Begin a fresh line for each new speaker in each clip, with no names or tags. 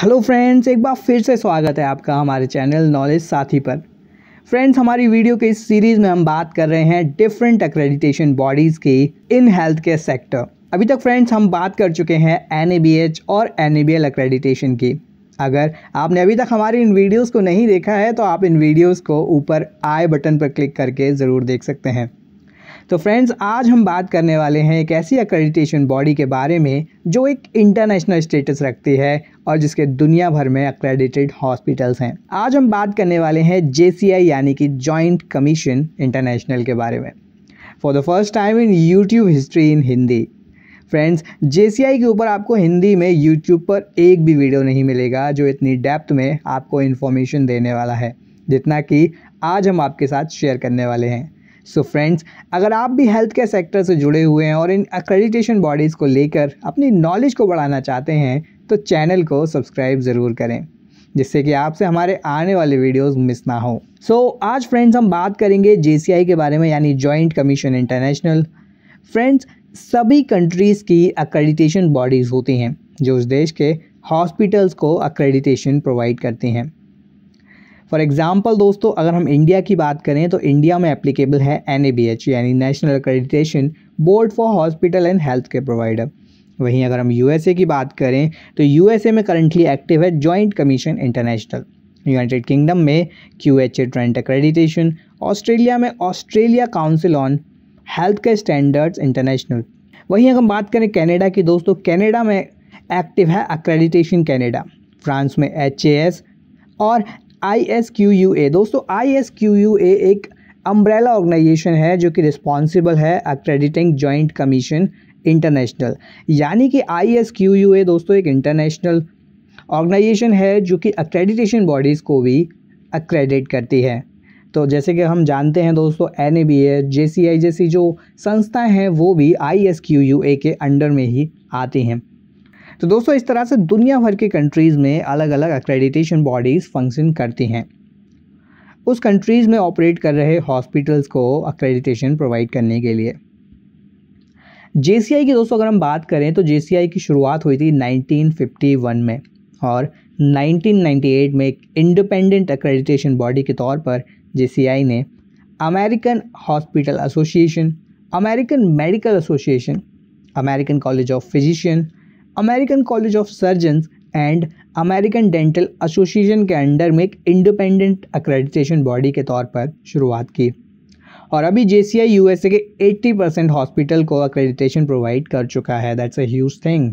Hello friends एक बार फिर से स्वागत है आपका हमारे चैनल नॉलेज साथी पर फ्रेंड्स हमारी वीडियो के इस सीरीज़ में हम बात कर रहे हैं डिफरेंट अक्रेडिटेशन बॉडीज़ की इन हेल्थ केयर सेक्टर अभी तक फ्रेंड्स हम बात कर चुके हैं एन और एन अक्रेडिटेशन की अगर आपने अभी तक हमारी इन वीडियोज़ को नहीं देखा है तो आप इन वीडियोज़ को ऊपर आई बटन पर क्लिक करके ज़रूर देख सकते हैं तो फ्रेंड्स आज हम बात करने वाले हैं एक ऐसी अक्रेडिटेशन बॉडी के बारे में जो एक इंटरनेशनल स्टेटस रखती है और जिसके दुनिया भर में अक्रेडिटेड हॉस्पिटल्स हैं आज हम बात करने वाले हैं जे यानी कि जॉइंट कमीशन इंटरनेशनल के बारे में for the first time in YouTube history in Hindi friends J के ऊपर आपको हिंदी में यूट्यूब पर एक भी वीडियो नहीं मिलेगा जो इतनी डेप्थ में आपको इन्फॉर्मेशन देने वाला है जितना कि आज हम आपके साथ शेयर करने वाले हैं सो so फ्रेंड्स अगर आप भी हेल्थ केयर सेक्टर से जुड़े हुए हैं और इन अक्रेडिटेशन बॉडीज़ को लेकर अपनी नॉलेज को बढ़ाना चाहते हैं तो चैनल को सब्सक्राइब ज़रूर करें जिससे कि आपसे हमारे आने वाले वीडियोस मिस ना हो सो so, आज फ्रेंड्स हम बात करेंगे जे के बारे में यानी जॉइंट कमीशन इंटरनेशनल फ्रेंड्स सभी कंट्रीज़ की अक्रेडिटेशन बॉडीज़ होती हैं जो उस देश के हॉस्पिटल्स को अक्रेडिटेशन प्रोवाइड करती हैं फॉर एग्ज़ाम्पल दोस्तों अगर हम इंडिया की बात करें तो इंडिया में एप्लीकेबल है एन यानी national accreditation board for hospital and health care provider वहीं अगर हम यूएसए की बात करें तो यूएसए में करंटली एक्टिव है joint commission international United Kingdom में Q H A Trent accreditation Australia में Australia council on health care standards international वहीं अगर हम बात करें कनाडा की दोस्तों कनाडा में एक्टिव है अक्रेडिटेशन कनाडा फ्रांस में एच और I S Q U A दोस्तों I S Q U A एक अम्ब्रेला ऑर्गेनाइजेशन है जो कि रिस्पॉन्सिबल है अक्रेडिटिंग जॉइंट कमीशन इंटरनेशनल यानी कि I S Q U A दोस्तों एक इंटरनेशनल ऑर्गेनाइजेशन है जो कि अक्रेडिटेशन बॉडीज़ को भी अक्रेडिट करती है तो जैसे कि हम जानते हैं दोस्तों N A B A J C आई जैसी जो संस्थाएँ हैं वो भी I S Q U A के अंडर में ही आती हैं तो दोस्तों इस तरह से दुनिया भर के कंट्रीज़ में अलग अलग अक्रेडिटेशन बॉडीज़ फंक्शन करती हैं उस कंट्रीज़ में ऑपरेट कर रहे हॉस्पिटल्स को अक्रेडिटेशन प्रोवाइड करने के लिए जे की दोस्तों अगर हम बात करें तो जे की शुरुआत हुई थी 1951 में और 1998 में एक इंडिपेंडेंट अक्रेडिटेशन बॉडी के तौर पर जे ने American hospital association American medical association American college of physician American college of surgeon and American dental association के अंडर में एक इंडिपेंडेंट अक्रेडिटेशन बॉडी के तौर पर शुरुआत की और अभी जे C I you S A के 80 परसेंट हॉस्पिटल को अक्रेडिटेशन प्रोवाइड कर चुका है दैट्स अ थिंग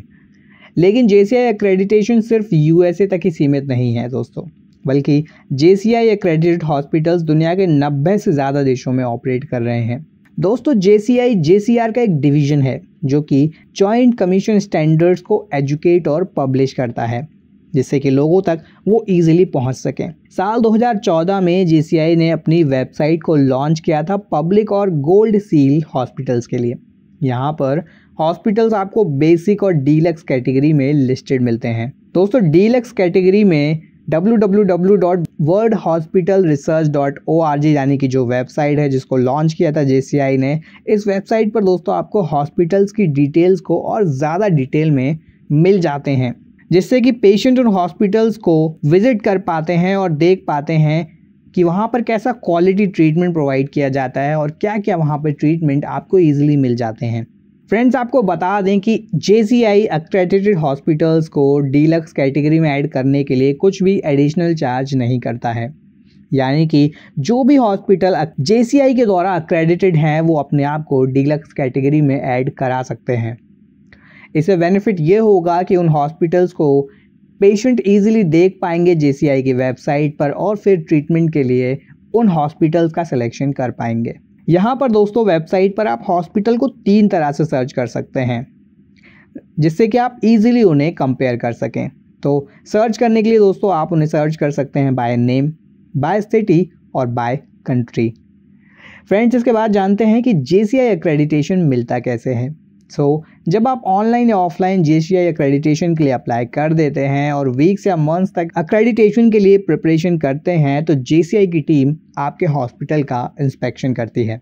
लेकिन जे सी आई अक्रेडिटेशन सिर्फ यू एस ए तक ही सीमित नहीं है दोस्तों बल्कि जे सी आई अक्रेडिटेड हॉस्पिटल्स दुनिया के नब्बे से ज़्यादा देशों में ऑपरेट कर रहे हैं दोस्तों जे सी आई जे सी आर का एक डिवीज़न है जो कि जॉइंट कमीशन स्टैंडर्ड्स को एजुकेट और पब्लिश करता है जिससे कि लोगों तक वो इजीली पहुंच सकें साल 2014 में जे ने अपनी वेबसाइट को लॉन्च किया था पब्लिक और गोल्ड सील हॉस्पिटल्स के लिए यहाँ पर हॉस्पिटल्स आपको बेसिक और डीलक्स कैटेगरी में लिस्टेड मिलते हैं दोस्तों डीलक्स कैटेगरी में www.worldhospitalresearch.org यानी कि जो वेबसाइट है जिसको लॉन्च किया था जेसीआई ने इस वेबसाइट पर दोस्तों आपको हॉस्पिटल्स की डिटेल्स को और ज़्यादा डिटेल में मिल जाते हैं जिससे कि पेशेंट उन हॉस्पिटल्स को विज़िट कर पाते हैं और देख पाते हैं कि वहाँ पर कैसा क्वालिटी ट्रीटमेंट प्रोवाइड किया जाता है और क्या क्या वहाँ पर ट्रीटमेंट आपको ईजिली मिल जाते हैं फ्रेंड्स आपको बता दें कि J C I accredited hospitals को डीलक्स कैटेगरी में ऐड करने के लिए कुछ भी एडिशनल चार्ज नहीं करता है यानी कि जो भी हॉस्पिटल जे सी आई के द्वारा अक्रेडिटेड हैं वो अपने आप को डीलक्स कैटेगरी में ऐड करा सकते हैं इससे बेनिफिट ये होगा कि उन हॉस्पिटल्स को पेशेंट ईजिली देख पाएंगे जे सी आई की वेबसाइट पर और फिर ट्रीटमेंट के लिए उन हॉस्पिटल्स का सिलेक्शन कर पाएंगे यहाँ पर दोस्तों वेबसाइट पर आप हॉस्पिटल को तीन तरह से सर्च कर सकते हैं जिससे कि आप इजीली उन्हें कंपेयर कर सकें तो सर्च करने के लिए दोस्तों आप उन्हें सर्च कर सकते हैं बाय नेम बाय सिटी और बाय कंट्री फ्रेंड्स इसके बाद जानते हैं कि जे सी आई मिलता कैसे है सो so, जब आप ऑनलाइन या offline J C I accreditation के लिए अप्लाई कर देते हैं और वीक्स या मंथ्स तक अक्रेडिटेशन के लिए प्रिपरेशन करते हैं तो जे सी आई की टीम आपके हॉस्पिटल का इंस्पेक्शन करती है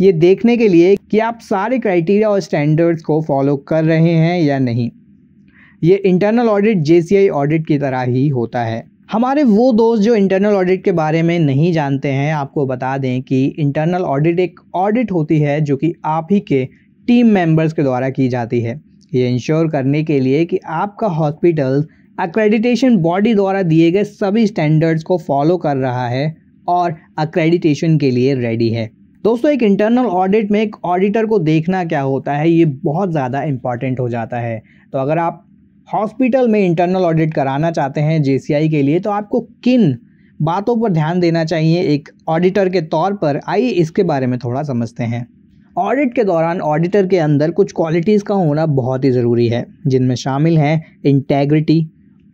ये देखने के लिए कि आप सारे क्राइटेरिया और स्टैंडर्ड्स को फॉलो कर रहे हैं या नहीं ये internal audit J C I audit की तरह ही होता है हमारे वो दोस्त जो इंटरनल ऑडिट के बारे में नहीं जानते हैं आपको बता दें कि इंटरनल ऑडिट एक ऑडिट होती है जो कि आप ही के टीम मेंबर्स के द्वारा की जाती है ये इंश्योर करने के लिए कि आपका हॉस्पिटल अक्रेडिटेशन बॉडी द्वारा दिए गए सभी स्टैंडर्ड्स को फॉलो कर रहा है और अक्रेडिटेशन के लिए रेडी है दोस्तों एक इंटरनल ऑडिट में एक ऑडिटर को देखना क्या होता है ये बहुत ज़्यादा इम्पॉर्टेंट हो जाता है तो अगर आप हॉस्पिटल में इंटरनल ऑडिट कराना चाहते हैं जे के लिए तो आपको किन बातों पर ध्यान देना चाहिए एक ऑडिटर के तौर पर आइए इसके बारे में थोड़ा समझते हैं ऑडिट के दौरान ऑडिटर के अंदर कुछ क्वालिटीज़ का होना बहुत ही ज़रूरी है जिनमें शामिल हैं इंटेग्रिटी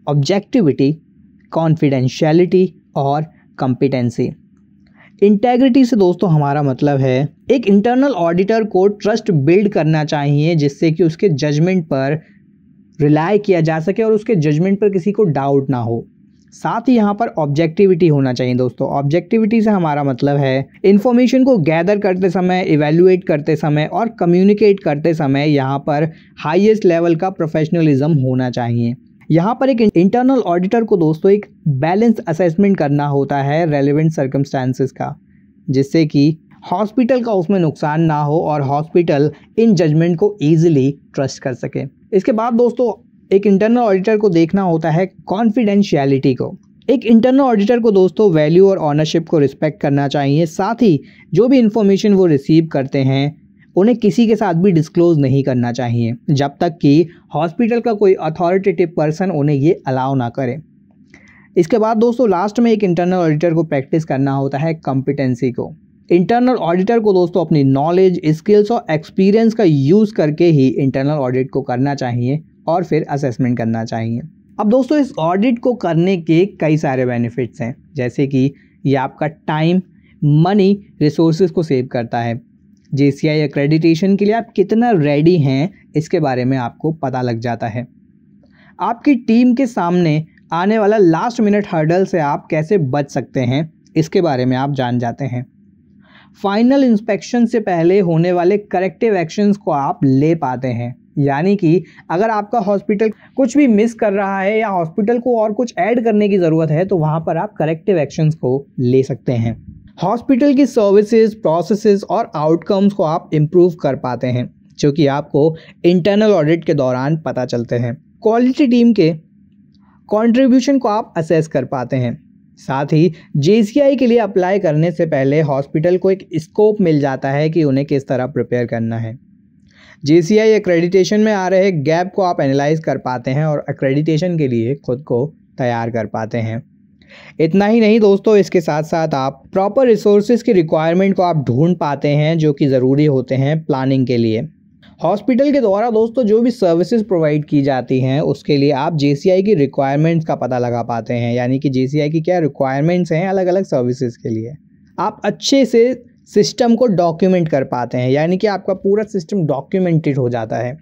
ऑब्जेक्टिविटी कॉन्फिडेंशलिटी और कंपिटेंसी इंटेग्रिटी से दोस्तों हमारा मतलब है एक इंटरनल ऑडिटर को ट्रस्ट बिल्ड करना चाहिए जिससे कि उसके जजमेंट पर रिलाई किया जा सके और उसके जजमेंट पर किसी को डाउट ना हो साथ ही यहाँ पर ऑब्जेक्टिविटी होना चाहिए दोस्तों ऑब्जेक्टिविटी से हमारा मतलब है इन्फॉर्मेशन को गैदर करते समय इवेल्युएट करते समय और कम्युनिकेट करते समय यहाँ पर हाईएस्ट लेवल का प्रोफेशनलिज्म होना चाहिए यहाँ पर एक इंटरनल ऑडिटर को दोस्तों एक बैलेंस असेसमेंट करना होता है रेलिवेंट सर्कमस्टांसिस का जिससे कि हॉस्पिटल का उसमें नुकसान ना हो और हॉस्पिटल इन जजमेंट को ईजिली ट्रस्ट कर सके इसके बाद दोस्तों एक इंटरनल ऑडिटर को देखना होता है कॉन्फिडेंशियलिटी को एक इंटरनल ऑडिटर को दोस्तों वैल्यू और ऑनरशिप को रिस्पेक्ट करना चाहिए साथ ही जो भी इंफॉर्मेशन वो रिसीव करते हैं उन्हें किसी के साथ भी डिस्क्लोज नहीं करना चाहिए जब तक कि हॉस्पिटल का कोई अथॉरिटेटिव पर्सन उन्हें ये अलाउ ना करे इसके बाद दोस्तों लास्ट में एक इंटरनल ऑडिटर को प्रैक्टिस करना होता है कॉम्पिटेंसी को इंटरनल ऑडिटर को दोस्तों अपनी नॉलेज स्किल्स और एक्सपीरियंस का यूज़ करके ही इंटरनल ऑडिट को करना चाहिए और फिर असेसमेंट करना चाहिए अब दोस्तों इस ऑडिट को करने के कई सारे बेनिफिट्स हैं जैसे कि ये आपका टाइम मनी रिसोर्स को सेव करता है जे सी आई एक्रेडिटेशन के लिए आप कितना रेडी हैं इसके बारे में आपको पता लग जाता है आपकी टीम के सामने आने वाला लास्ट मिनट हर्डल से आप कैसे बच सकते हैं इसके बारे में आप जान जाते हैं फाइनल इंस्पेक्शन से पहले होने वाले करेक्टिव एक्शंस को आप ले पाते हैं यानी कि अगर आपका हॉस्पिटल कुछ भी मिस कर रहा है या हॉस्पिटल को और कुछ ऐड करने की ज़रूरत है तो वहाँ पर आप करेक्टिव एक्शंस को ले सकते हैं हॉस्पिटल की सर्विसेज प्रोसेसेस और आउटकम्स को आप इम्प्रूव कर पाते हैं जो कि आपको इंटरनल ऑडिट के दौरान पता चलते हैं क्वालिटी टीम के कंट्रीब्यूशन को आप असेस कर पाते हैं साथ ही जे के लिए अप्लाई करने से पहले हॉस्पिटल को एक स्कोप मिल जाता है कि उन्हें किस तरह प्रिपेयर करना है जे सी आई एक्रेडिटेशन में आ रहे गैप को आप एनालाइज कर पाते हैं और एक्रेडिटेशन के लिए खुद को तैयार कर पाते हैं इतना ही नहीं दोस्तों इसके साथ साथ आप प्रॉपर रिसोर्सेज की रिक्वायरमेंट को आप ढूंढ पाते हैं जो कि ज़रूरी होते हैं प्लानिंग के लिए हॉस्पिटल के द्वारा दोस्तों जो भी सर्विसेज प्रोवाइड की जाती हैं उसके लिए आप जे की रिक्वायरमेंट्स का पता लगा पाते हैं यानी कि जे की क्या रिक्वायरमेंट्स हैं अलग अलग सर्विसेज के लिए आप अच्छे से सिस्टम को डॉक्यूमेंट कर पाते हैं यानी कि आपका पूरा सिस्टम डॉक्यूमेंटेड हो जाता है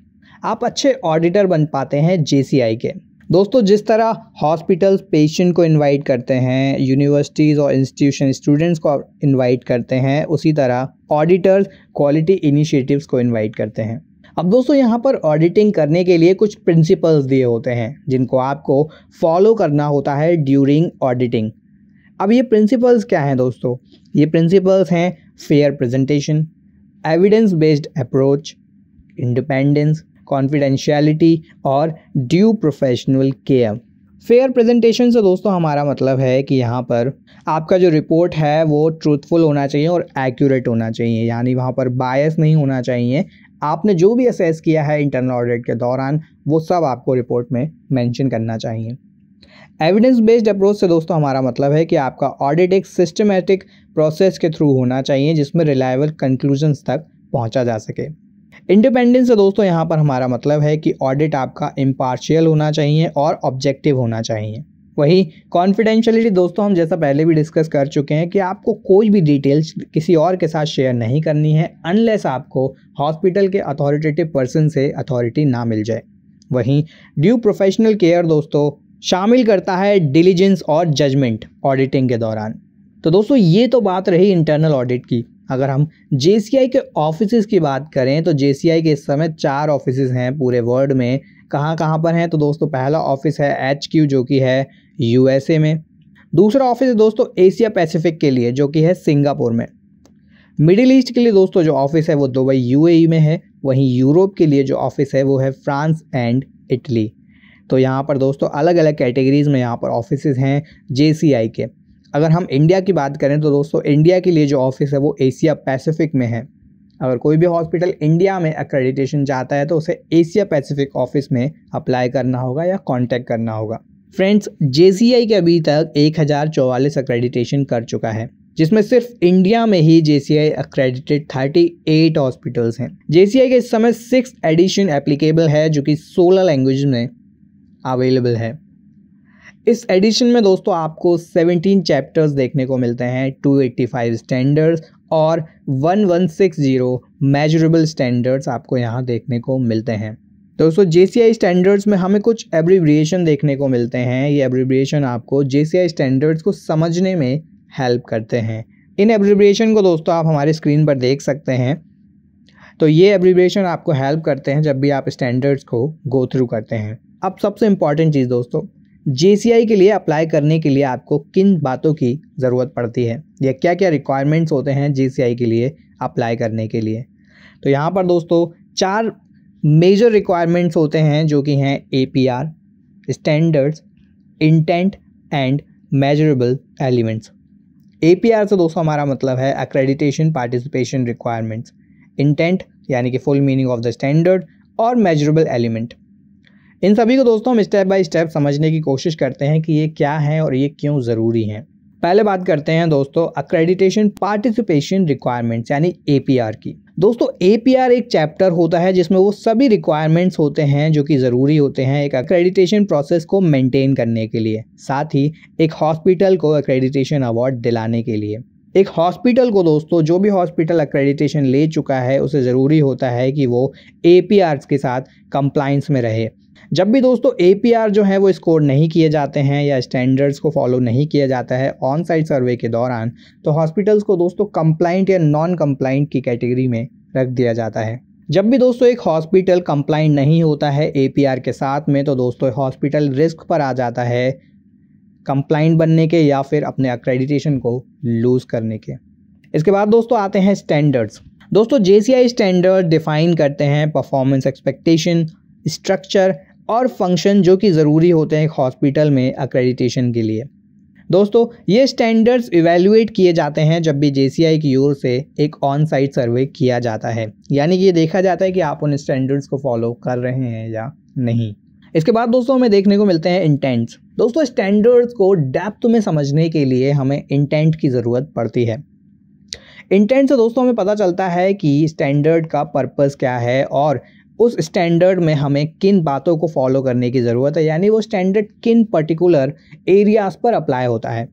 आप अच्छे ऑडिटर बन पाते हैं जे के दोस्तों जिस तरह हॉस्पिटल्स पेशेंट को इनवाइट करते हैं यूनिवर्सिटीज़ और इंस्टीट्यूशन स्टूडेंट्स को इनवाइट करते हैं उसी तरह ऑडिटर्स क्वालिटी इनिशिएटिव्स को इनवाइट करते हैं अब दोस्तों यहाँ पर ऑडिटिंग करने के लिए कुछ प्रिंसिपल्स दिए होते हैं जिनको आपको फॉलो करना होता है ड्यूरिंग ऑडिटिंग अब ये प्रिंसिपल्स क्या हैं दोस्तों ये प्रिंसिपल्स हैं fair presentation evidence based approach independence confidentiality और due professional care fair presentation से दोस्तों हमारा मतलब है कि यहाँ पर आपका जो रिपोर्ट है वो ट्रूथफुल होना चाहिए और एक्यूरेट होना चाहिए यानी वहाँ पर बायस नहीं होना चाहिए आपने जो भी असेस किया है इंटरनल ऑडिट के दौरान वो सब आपको रिपोर्ट में मेंशन करना चाहिए एविडेंस बेस्ड अप्रोच से दोस्तों हमारा मतलब है कि आपका ऑडिट एक सिस्टमेटिक प्रोसेस के थ्रू होना चाहिए जिसमें रिलायबल कंक्लूजन्स तक पहुंचा जा सके इंडिपेंडेंस से दोस्तों यहाँ पर हमारा मतलब है कि ऑडिट आपका इम्पार्शियल होना चाहिए और ऑब्जेक्टिव होना चाहिए वही कॉन्फिडेंशियलिटी दोस्तों हम जैसा पहले भी डिस्कस कर चुके हैं कि आपको कोई भी डिटेल्स किसी और के साथ शेयर नहीं करनी है अनलेस आपको हॉस्पिटल के अथॉरिटेटिव पर्सन से अथॉरिटी ना मिल जाए वहीं ड्यू प्रोफेशनल केयर दोस्तों शामिल करता है डिलीजेंस और जजमेंट ऑडिटिंग के दौरान तो दोस्तों ये तो बात रही इंटरनल ऑडिट की अगर हम जे के ऑफिस की बात करें तो जे के इस समय चार ऑफिस हैं पूरे वर्ल्ड में कहाँ कहाँ पर हैं तो दोस्तों पहला ऑफिस है एच जो कि है यू में दूसरा ऑफिस है दोस्तों एशिया पैसिफिक के लिए जो कि है सिंगापुर में मिडिल ईस्ट के लिए दोस्तों जो ऑफिस है वो दुबई यूएई e में है वहीं यूरोप के लिए जो ऑफिस है वो है फ्रांस एंड इटली तो यहाँ पर दोस्तों अलग अलग कैटेगरीज़ में यहाँ पर ऑफिस हैं जे के अगर हम इंडिया की बात करें तो दोस्तों इंडिया के लिए जो ऑफिस है वो एशिया पैसिफिक में है अगर कोई भी हॉस्पिटल इंडिया में अक्रेडिटेशन चाहता है तो उसे एशिया पैसिफिक ऑफिस में अप्लाई करना होगा या कांटेक्ट करना होगा फ्रेंड्स जे के अभी तक एक अक्रेडिटेशन कर चुका है जिसमें सिर्फ इंडिया में ही J C I accredited thirty eight hospitals हैं जे के इस समय सिक्स एडिशन एप्लीकेबल है जो कि सोलह लैंग्वेज में अवेलेबल है इस एडिशन में दोस्तों आपको 17 चैप्टर्स देखने को मिलते हैं 285 स्टैंडर्ड्स और 1160 मेजरेबल स्टैंडर्ड्स आपको यहाँ देखने को मिलते हैं दोस्तों जे स्टैंडर्ड्स में हमें कुछ एब्रीब्रिएशन देखने को मिलते हैं ये एब्रीब्रिएशन आपको जे स्टैंडर्ड्स को समझने में हेल्प करते हैं इन एब्रीब्रिएशन को दोस्तों आप हमारे स्क्रीन पर देख सकते हैं तो ये एब्रीब्रिएशन आपको हेल्प करते हैं जब भी आप स्टैंडर्ड्स को गो थ्रू करते हैं अब सबसे इम्पॉर्टेंट चीज़ दोस्तों जे के लिए अप्लाई करने के लिए आपको किन बातों की ज़रूरत पड़ती है या क्या क्या रिक्वायरमेंट्स होते हैं जे के लिए अप्लाई करने के लिए तो यहाँ पर दोस्तों चार मेजर रिक्वायरमेंट्स होते हैं जो कि हैं A P R standards intent and measurable elements A P R से दोस्तों हमारा मतलब है अक्रेडिटेशन पार्टिसिपेशन रिक्वायरमेंट्स इंटेंट यानी कि full meaning of the standard और मेजरेबल एलिमेंट इन सभी को दोस्तों हम स्टेप बाय स्टेप समझने की कोशिश करते हैं कि ये क्या है और ये क्यों ज़रूरी हैं पहले बात करते हैं दोस्तों अक्रेडिटेशन पार्टिसिपेशन रिक्वायरमेंट्स यानी ए की दोस्तों एपीआर एक चैप्टर होता है जिसमें वो सभी रिक्वायरमेंट्स होते हैं जो कि ज़रूरी होते हैं एक अक्रेडिटेशन प्रोसेस को मेंटेन करने के लिए साथ ही एक हॉस्पिटल को अक्रेडिटेशन अवार्ड दिलाने के लिए एक हॉस्पिटल को दोस्तों जो भी हॉस्पिटल अक्रेडिटेशन ले चुका है उसे ज़रूरी होता है कि वो ए के साथ कंप्लाइंस में रहे जब भी दोस्तों ए जो है वो स्कोर नहीं किए जाते हैं या स्टैंडर्ड्स को फॉलो नहीं किया जाता है ऑन साइड सर्वे के दौरान तो हॉस्पिटल्स को दोस्तों कंप्लाइंट या नॉन कंप्लाइंट की कैटेगरी में रख दिया जाता है जब भी दोस्तों एक हॉस्पिटल कंप्लाइंट नहीं होता है ए के साथ में तो दोस्तों हॉस्पिटल रिस्क पर आ जाता है कंप्लाइंट बनने के या फिर अपने अक्रेडिटेशन को लूज़ करने के इसके बाद दोस्तों आते हैं स्टैंडर्ड्स दोस्तों जे स्टैंडर्ड डिफाइन करते हैं परफॉर्मेंस एक्सपेक्टेशन स्ट्रक्चर और फंक्शन जो कि ज़रूरी होते हैं एक हॉस्पिटल में अक्रेडिटेशन के लिए दोस्तों ये स्टैंडर्ड्स इवेल्युएट किए जाते हैं जब भी जे की ओर से एक ऑन साइट सर्वे किया जाता है यानी कि ये देखा जाता है कि आप उन स्टैंडर्ड्स को फॉलो कर रहे हैं या नहीं इसके बाद दोस्तों हमें देखने को मिलते हैं इंटेंट्स दोस्तों स्टैंडर्ड्स को डेप्थ में समझने के लिए हमें इंटेंट की ज़रूरत पड़ती है इंटेंट से दोस्तों हमें पता चलता है कि स्टैंडर्ड का पर्पस क्या है और उस स्टैंडर्ड में हमें किन बातों को फॉलो करने की ज़रूरत है यानी वो स्टैंडर्ड किन पर्टिकुलर एरियाज़ पर अप्लाई होता है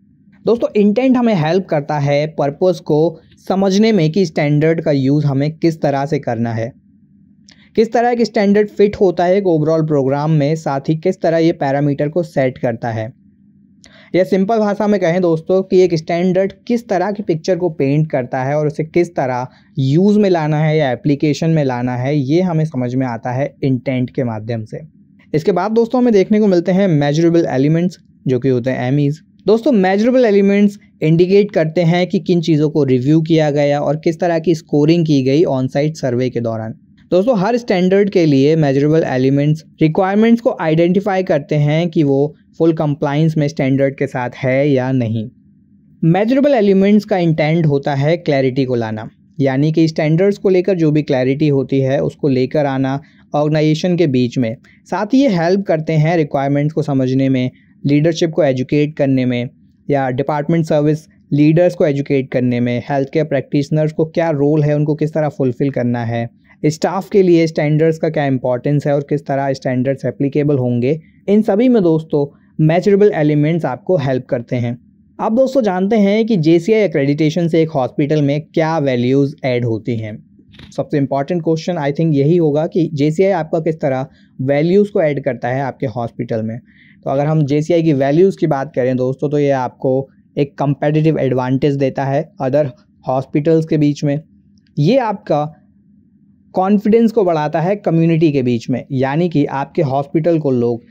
दोस्तों इंटेंट हमें हेल्प करता है पर्पस को समझने में कि स्टैंडर्ड का यूज़ हमें किस तरह से करना है किस तरह एक स्टैंडर्ड फिट होता है एक ओवरऑल प्रोग्राम में साथ ही किस तरह ये पैरामीटर को सेट करता है या सिंपल भाषा में कहें दोस्तों कि एक स्टैंडर्ड किस तरह की पिक्चर को पेंट करता है और उसे किस तरह यूज़ में लाना है या एप्लीकेशन में लाना है ये हमें समझ में आता है इंटेंट के माध्यम से इसके बाद दोस्तों हमें देखने को मिलते हैं मेजरेबल एलिमेंट्स जो कि होते हैं एम दोस्तों मेजरेबल एलिमेंट्स इंडिकेट करते हैं कि किन चीज़ों को रिव्यू किया गया और किस तरह की स्कोरिंग की गई ऑन साइट सर्वे के दौरान दोस्तों हर स्टैंडर्ड के लिए मेजरेबल एलिमेंट्स रिक्वायरमेंट्स को आइडेंटिफाई करते हैं कि वो फुल कंप्लाइंस में स्टैंडर्ड के साथ है या नहीं मेजरेबल एलिमेंट्स का इंटेंट होता है क्लैरिटी को लाना यानी कि स्टैंडर्ड्स को लेकर जो भी क्लैरिटी होती है उसको लेकर आना ऑर्गेनाइजेशन के बीच में साथ ही ये हेल्प करते हैं रिक्वायरमेंट्स को समझने में लीडरशिप को एजुकेट करने में या डिपार्टमेंट सर्विस लीडर्स को एजुकेट करने में हेल्थ केयर प्रैक्टिशनर्स को क्या रोल है उनको किस तरह फुलफ़िल करना है स्टाफ के लिए स्टैंडर्ड्स का क्या इंपॉर्टेंस है और किस तरह स्टैंडर्ड्स एप्लीकेबल होंगे इन सभी में दोस्तों मैचरेबल एलिमेंट्स आपको हेल्प करते हैं आप दोस्तों जानते हैं कि जे सी से एक हॉस्पिटल में क्या वैल्यूज़ ऐड होती हैं सबसे इम्पॉर्टेंट क्वेश्चन आई थिंक यही होगा कि जे आपका किस तरह वैल्यूज़ को ऐड करता है आपके हॉस्पिटल में तो अगर हम जे की वैल्यूज़ की बात करें दोस्तों तो ये आपको एक कंपेटिटिव एडवांटेज देता है अदर हॉस्पिटल्स के बीच में ये आपका कॉन्फिडेंस को बढ़ाता है कम्युनिटी के बीच में यानी कि आपके हॉस्पिटल को लोग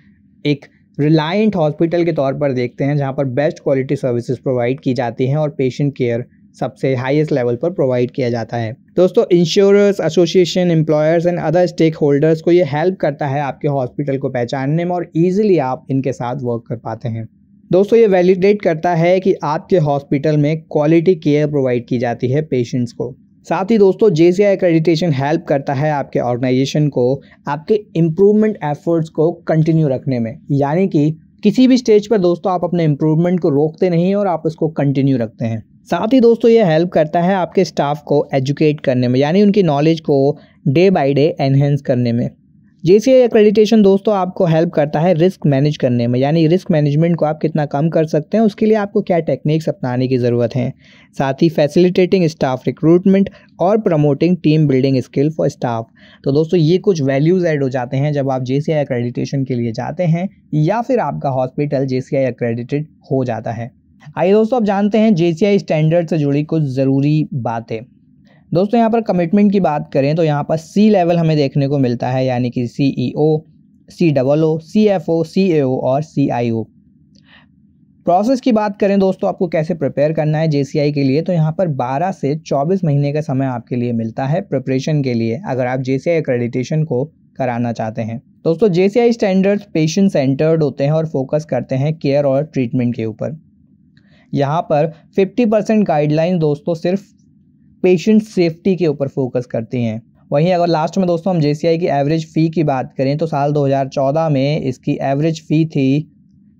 एक रिलायंट हॉस्पिटल के तौर पर देखते हैं जहाँ पर बेस्ट क्वालिटी सर्विसेज प्रोवाइड की जाती हैं और पेशेंट केयर सबसे हाईएस्ट लेवल पर प्रोवाइड किया जाता है दोस्तों insurers association employers and other stakeholders को ये हेल्प करता है आपके हॉस्पिटल को पहचानने में और ईजिली आप इनके साथ वर्क कर पाते हैं दोस्तों ये वैलिडेट करता है कि आपके हॉस्पिटल में क्वालिटी केयर प्रोवाइड की जाती है पेशेंट्स को साथ ही दोस्तों जे सी आई क्रेडिटेशन हेल्प करता है आपके ऑर्गेनाइजेशन को आपके इम्प्रूवमेंट एफर्ट्स को कंटिन्यू रखने में यानी कि किसी भी स्टेज पर दोस्तों आप अपने इम्प्रूवमेंट को रोकते नहीं और आप उसको कंटिन्यू रखते हैं साथ ही दोस्तों ये हेल्प करता है आपके स्टाफ को एजुकेट करने में यानी उनकी नॉलेज को डे बाय डे एनहेंस करने में जे सी एक्रेडिटेशन दोस्तों आपको हेल्प करता है रिस्क मैनेज करने में यानी रिस्क मैनेजमेंट को आप कितना कम कर सकते हैं उसके लिए आपको क्या टेक्निक्स अपनाने की ज़रूरत है साथ ही फैसिलिटेटिंग स्टाफ रिक्रूटमेंट और promoting team building skill for staff तो दोस्तों ये कुछ वैल्यूज़ ऐड हो जाते हैं जब आप जे सी एक्रेडिटेशन के लिए जाते हैं या फिर आपका हॉस्पिटल जे सी एक्रेडिटेड हो जाता है आइए दोस्तों आप जानते हैं जे स्टैंडर्ड से जुड़ी कुछ ज़रूरी बातें दोस्तों यहाँ पर कमिटमेंट की बात करें तो यहाँ पर सी लेवल हमें देखने को मिलता है यानी कि सी ई ओ C double O C F O सी ए ओ और सी आई ओ प्रोसेस की बात करें दोस्तों आपको कैसे प्रिपेयर करना है जेसीआई के लिए तो यहाँ पर 12 से 24 महीने का समय आपके लिए मिलता है प्रिपरेशन के लिए अगर आप जेसीआई एक्रेडिटेशन को कराना चाहते हैं दोस्तों जेसीआई स्टैंडर्ड पेशेंट सेंटर्ड होते हैं और फोकस करते हैं केयर और ट्रीटमेंट के ऊपर यहाँ पर 50 परसेंट गाइडलाइन दोस्तों सिर्फ पेशेंट सेफ्टी के ऊपर फोकस करती हैं वहीं अगर लास्ट में दोस्तों हम जे की एवरेज फ़ी की बात करें तो साल 2014 में इसकी एवरेज फ़ी थी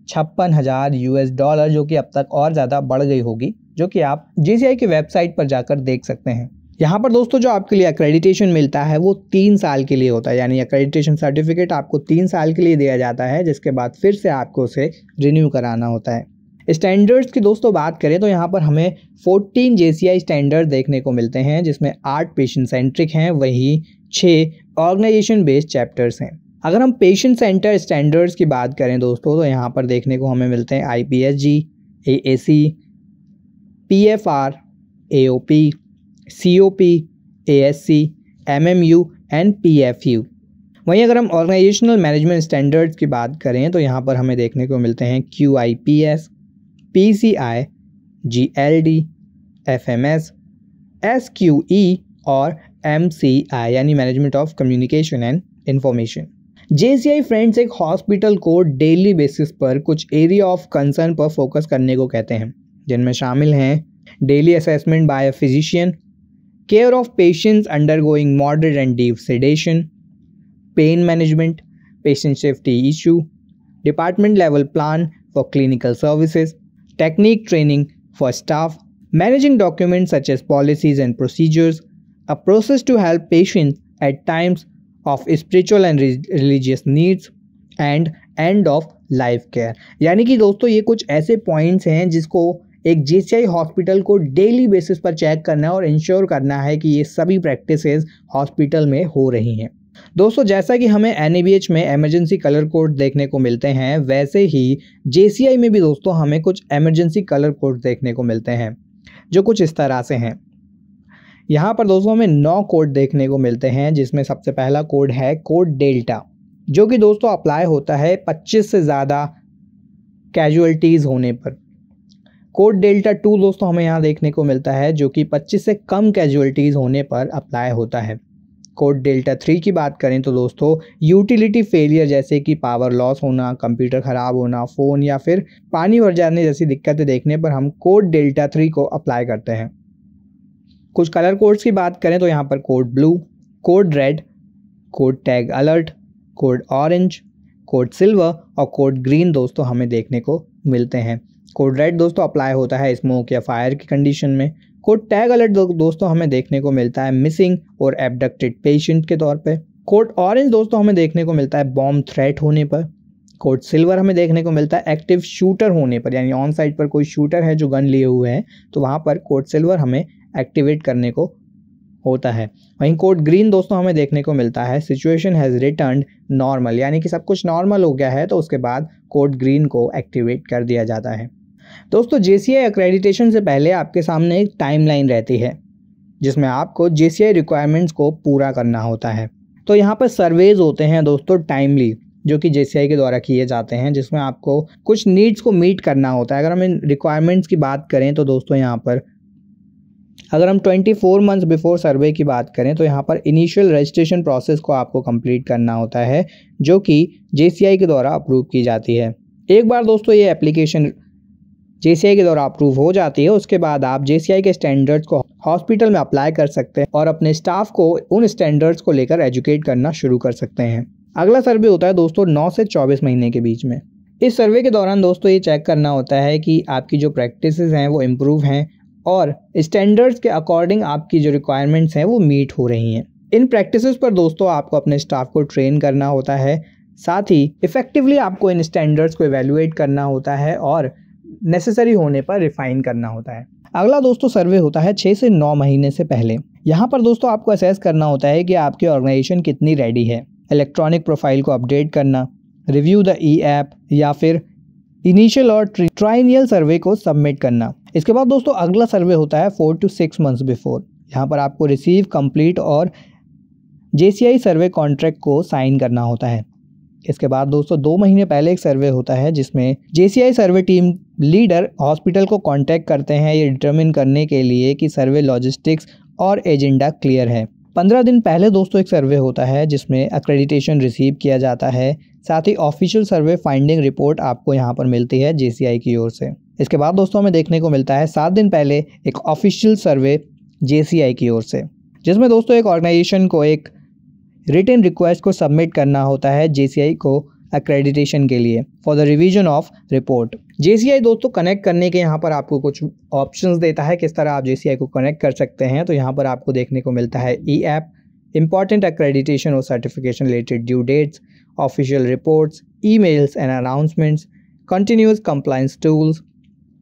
छप्पन हज़ार यूएस डॉलर जो कि अब तक और ज़्यादा बढ़ गई होगी जो कि आप जे की वेबसाइट पर जाकर देख सकते हैं यहाँ पर दोस्तों जो आपके लिए अक्रेडिटेशन मिलता है वो तीन साल के लिए होता है यानी अक्रेडिटेशन सर्टिफिकेट आपको तीन साल के लिए दिया जाता है जिसके बाद फिर से आपको उसे रिन्यू कराना होता है स्टैंडर्ड्स की दोस्तों बात करें तो यहाँ पर हमें 14 जे स्टैंडर्ड देखने को मिलते हैं जिसमें आठ पेशेंट सेंट्रिक हैं वहीं छः ऑर्गेनाइजेशन बेस्ड चैप्टर्स हैं अगर हम पेशेंट सेंटर स्टैंडर्ड्स की बात करें दोस्तों तो यहाँ पर देखने को हमें मिलते हैं I P S G A A C P F R A O P C O P A S C M M U and P F U वहीं अगर हम ऑर्गेनाइजेशनल मैनेजमेंट स्टैंडर्ड्स की बात करें तो यहाँ पर हमें देखने को मिलते हैं Q I P S P C I G L D F M S S Q E और एम सी आई यानी management of communication and information J C I friends एक हॉस्पिटल को डेली बेसिस पर कुछ area of concern पर focus करने को कहते हैं जिनमें शामिल हैं daily assessment by a physician care of patients undergoing modern and deep sedation pain management patient safety issue department level plan for clinical services technique training for staff, managing documents such as policies and procedures, a process to help patients at times of spiritual and religious needs, and end of life care. यानी कि दोस्तों ये कुछ ऐसे points हैं जिसको एक J hospital को डेली बेसिस पर चेक करना है और इंश्योर करना है कि ये सभी प्रैक्टिसेस हॉस्पिटल में हो रही हैं दोस्तों जैसा कि हमें एन में एमरजेंसी कलर कोड देखने को मिलते हैं वैसे ही जे में भी दोस्तों हमें कुछ एमरजेंसी कलर कोड देखने को मिलते हैं जो कुछ इस तरह से हैं यहाँ पर दोस्तों हमें नौ कोड देखने को मिलते हैं जिसमें सबसे पहला कोड है कोड डेल्टा जो कि दोस्तों अप्लाई होता है 25 से ज़्यादा कैजुअलिटीज होने पर कोड डेल्टा टू दोस्तों हमें यहाँ देखने को मिलता है जो कि 25 से कम कैजुअलिटीज होने पर अप्लाई होता है कोड डेल्टा थ्री की बात करें तो दोस्तों यूटिलिटी फेलियर जैसे कि पावर लॉस होना कंप्यूटर ख़राब होना फ़ोन या फिर पानी भर जाने जैसी दिक्कतें देखने पर हम कोड डेल्टा थ्री को अप्लाई करते हैं कुछ कलर कोड्स की बात करें तो यहाँ पर code blue code red code tag alert code orange code silver और कोड ग्रीन दोस्तों हमें देखने को मिलते हैं कोड रेड दोस्तों अप्लाई होता है स्मोक या फायर की कंडीशन में कोड टैग अलर्ट दो, दोस्तों हमें देखने को मिलता है मिसिंग और एबडक्टेड पेशेंट के तौर पर कोड ऑरेंज दोस्तों हमें देखने को मिलता है बॉम्ब थ्रेट होने पर कोड सिल्वर हमें देखने को मिलता है एक्टिव शूटर होने पर यानी ऑन साइड पर कोई शूटर है जो गन लिए हुए हैं तो वहाँ पर कोड सिल्वर हमें एक्टिवेट करने को होता है वहीं कोड ग्रीन दोस्तों हमें देखने को मिलता है सिचुएशन हैज़ रिटर्न नॉर्मल यानी कि सब कुछ नॉर्मल हो गया है तो उसके बाद कोड ग्रीन को एक्टिवेट कर दिया जाता है दोस्तों जे सी से पहले आपके सामने एक टाइमलाइन रहती है जिसमें आपको जे रिक्वायरमेंट्स को पूरा करना होता है तो यहाँ पर सर्वेज होते हैं दोस्तों टाइमली जो कि जे के द्वारा किए जाते हैं जिसमें आपको कुछ नीड्स को मीट करना होता है अगर हम इन रिक्वायरमेंट्स की बात करें तो दोस्तों यहाँ पर अगर हम 24 फोर मंथ्स बिफोर सर्वे की बात करें तो यहाँ पर इनिशियल रजिस्ट्रेशन प्रोसेस को आपको कंप्लीट करना होता है जो कि जे के द्वारा अप्रूव की जाती है एक बार दोस्तों ये एप्लीकेशन जे के द्वारा अप्रूव हो जाती है उसके बाद आप जे के स्टैंडर्ड्स को हॉस्पिटल में अप्लाई कर सकते हैं और अपने स्टाफ को उन स्टैंडर्ड्स को लेकर एजुकेट करना शुरू कर सकते हैं अगला सर्वे होता है दोस्तों नौ से चौबीस महीने के बीच में इस सर्वे के दौरान दोस्तों ये चेक करना होता है कि आपकी जो प्रैक्टिस हैं वो इम्प्रूव हैं और स्टैंडर्ड्स के अकॉर्डिंग आपकी जो रिक्वायरमेंट्स हैं वो मीट हो रही हैं इन प्रैक्टिसेस पर दोस्तों आपको अपने स्टाफ को ट्रेन करना होता है साथ ही इफ़ेक्टिवली आपको इन स्टैंडर्ड्स को एवेल्यूएट करना होता है और नेसेसरी होने पर रिफाइन करना होता है अगला दोस्तों सर्वे होता है छः से नौ महीने से पहले यहाँ पर दोस्तों आपको असेस करना होता है कि आपकी ऑर्गेनाइजेशन कितनी रेडी है इलेक्ट्रॉनिक प्रोफाइल को अपडेट करना रिव्यू द ई ऐप या फिर इनिशियल और ट्राइनियल सर्वे को सबमिट करना इसके बाद दोस्तों अगला सर्वे होता है four to six months before यहाँ पर आपको रिसीव कंप्लीट और जे सर्वे कॉन्ट्रैक्ट को साइन करना होता है इसके बाद दोस्तों दो महीने पहले एक सर्वे होता है जिसमें JCI survey team leader hospital को कांटेक्ट करते हैं ये डिटर्मिन करने के लिए कि सर्वे लॉजिस्टिक्स और एजेंडा क्लियर है पंद्रह दिन पहले दोस्तों एक सर्वे होता है जिसमें अक्रेडिटेशन रिसीव किया जाता है साथ ही ऑफिशियल सर्वे फाइंडिंग रिपोर्ट आपको यहाँ पर मिलती है जेसीआई की ओर से इसके बाद दोस्तों हमें देखने को मिलता है सात दिन पहले एक ऑफिशियल सर्वे जेसीआई की ओर से जिसमें दोस्तों एक ऑर्गेनाइजेशन को एक रिटर्न रिक्वेस्ट को सबमिट करना होता है जे को एक्रेडिटेशन के लिए for the revision of report J दोस्तों कनेक्ट करने के यहाँ पर आपको कुछ ऑप्शन देता है किस तरह आप जे को कनेक्ट कर सकते हैं तो यहाँ पर आपको देखने को मिलता है ई ऐप इंपॉर्टेंट एक्रेडिटेशन और certification related due dates official reports emails and announcements continuous compliance tools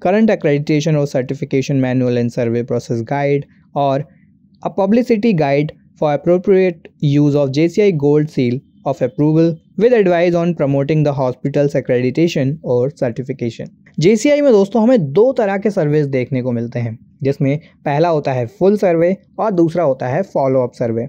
current accreditation और certification manual and survey process guide और a publicity guide for appropriate use of JCI Gold Seal of Approval with advice on promoting the hospital's accreditation और certification JCI में दोस्तों हमें दो तरह के surveys देखने को मिलते हैं जिसमें पहला होता है फुल सर्वे और दूसरा होता है follow up survey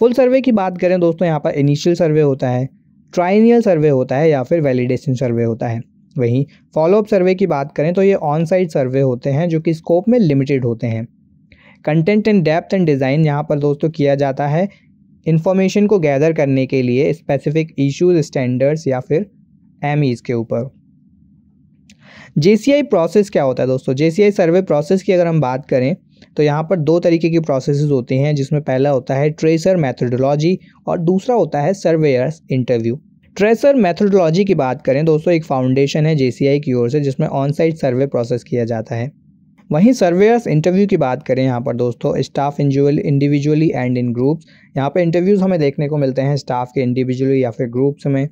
full survey की बात करें दोस्तों यहाँ पर इनिशियल सर्वे होता है ट्राइनियल सर्वे होता है या फिर वैलिडेशन सर्वे होता है वहीं फॉलोअप सर्वे की बात करें तो ये ऑन साइड सर्वे होते हैं जो कि स्कोप में लिमिटेड होते हैं content and depth and design यहाँ पर दोस्तों किया जाता है इन्फॉर्मेशन को गैदर करने के लिए स्पेसिफिक इश्यूज स्टैंडर्ड्स या फिर एम के ऊपर जे प्रोसेस क्या होता है दोस्तों जे सर्वे प्रोसेस की अगर हम बात करें तो यहाँ पर दो तरीके की प्रोसेसेस होते हैं जिसमें पहला होता है ट्रेसर मैथडोलॉजी और दूसरा होता है सर्वेयर्स इंटरव्यू ट्रेसर मैथडोलॉजी की बात करें दोस्तों एक फाउंडेशन है जे की ओर से जिसमें ऑन साइट सर्वे प्रोसेस किया जाता है वहीं सर्वेयर्स इंटरव्यू की बात करें यहाँ पर दोस्तों स्टाफ इंजुअल इंडिविजुअली एंड इन ग्रुप्स यहाँ पर इंटरव्यूज़ हमें देखने को मिलते हैं स्टाफ के इंडिविजुअली या फिर ग्रुप्स में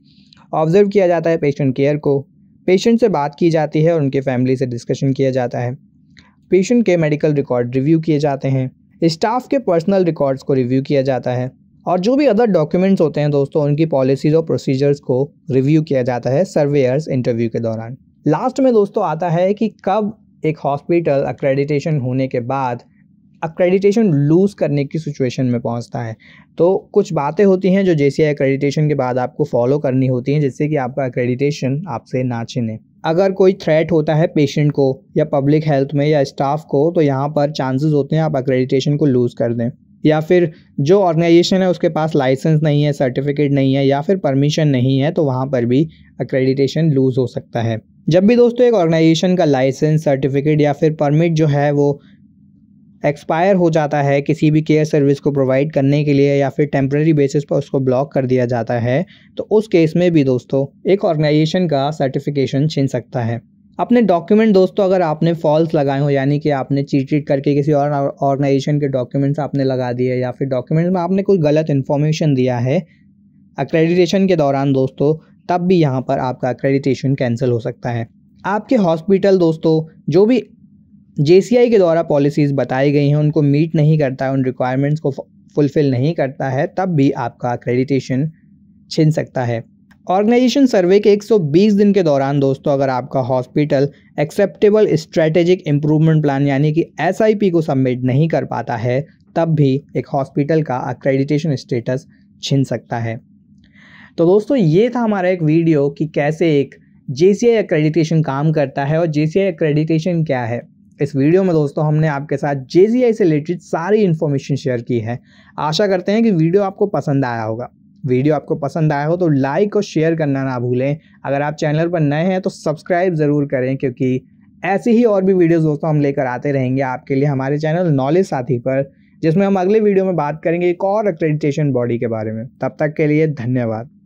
ऑब्जर्व किया जाता है पेशेंट केयर को पेशेंट से बात की जाती है और उनके फैमिली से डिस्कशन किया जाता है पेशेंट के मेडिकल रिकॉर्ड रिव्यू किए जाते हैं स्टाफ के पर्सनल रिकॉर्ड्स को रिव्यू किया जाता है और जो भी अदर डॉक्यूमेंट्स होते हैं दोस्तों उनकी पॉलिसीज़ और प्रोसीजर्स को रिव्यू किया जाता है सर्वेयर्स इंटरव्यू के दौरान लास्ट में दोस्तों आता है कि कब एक हॉस्पिटल अक्रेडिटेशन होने के बाद अक्रेडिटेशन लूज़ करने की सिचुएशन में पहुंचता है तो कुछ बातें होती हैं जो जे सी अक्रेडिटेशन के बाद आपको फॉलो करनी होती हैं जिससे कि आपका अक्रेडिटेशन आपसे ना छिने अगर कोई थ्रेट होता है पेशेंट को या पब्लिक हेल्थ में या स्टाफ को तो यहाँ पर चांसेस होते हैं आप अक्रेडिटेशन को लूज़ कर दें या फिर जो ऑर्गेनाइजेशन है उसके पास लाइसेंस नहीं है सर्टिफिकेट नहीं है या फिर परमिशन नहीं है तो वहाँ पर भी अक्रेडिटेशन लूज़ हो सकता है जब भी दोस्तों एक ऑर्गेनाइजेशन का लाइसेंस सर्टिफिकेट या फिर परमिट जो है वो एक्सपायर हो जाता है किसी भी केयर सर्विस को प्रोवाइड करने के लिए या फिर टेम्प्रेरी बेसिस पर उसको ब्लॉक कर दिया जाता है तो उस केस में भी दोस्तों एक ऑर्गेनाइजेशन का सर्टिफिकेशन छीन सकता है अपने डॉक्यूमेंट दोस्तों अगर आपने फॉल्स लगाए हो यानी कि आपने चीट चीट करके किसी और ऑर्गेनाइजेशन के डॉक्यूमेंट्स आपने लगा दिए या फिर डॉक्यूमेंट्स में आपने कोई गलत इन्फॉर्मेशन दिया है अक्रेडिटेशन के दौरान दोस्तों तब भी यहाँ पर आपका क्रेडिटेशन कैंसिल हो सकता है आपके हॉस्पिटल दोस्तों जो भी जे के द्वारा पॉलिसीज़ बताई गई हैं उनको मीट नहीं करता है उन रिक्वायरमेंट्स को फुलफ़िल नहीं करता है तब भी आपका क्रेडिटेशन छिन सकता है ऑर्गेनाइजेशन सर्वे के 120 दिन के दौरान दोस्तों अगर आपका hospital acceptable strategic improvement plan यानी कि एस को सबमिट नहीं कर पाता है तब भी एक हॉस्पिटल का अक्रेडिटेशन स्टेटस छिन सकता है तो दोस्तों ये था हमारा एक वीडियो कि कैसे एक जे सी एक्रेडिटेशन काम करता है और जे सी एक्रेडिटेशन क्या है इस वीडियो में दोस्तों हमने आपके साथ जे से रिलेटेड सारी इन्फॉर्मेशन शेयर की है आशा करते हैं कि वीडियो आपको पसंद आया होगा वीडियो आपको पसंद आया हो तो लाइक और शेयर करना ना भूलें अगर आप चैनल पर नए हैं तो सब्सक्राइब ज़रूर करें क्योंकि ऐसी ही और भी वीडियोस दोस्तों हम लेकर आते रहेंगे आपके लिए हमारे चैनल नॉलेज साथी पर जिसमें हम अगले वीडियो में बात करेंगे एक और अक्रेडिटेशन बॉडी के बारे में तब तक के लिए धन्यवाद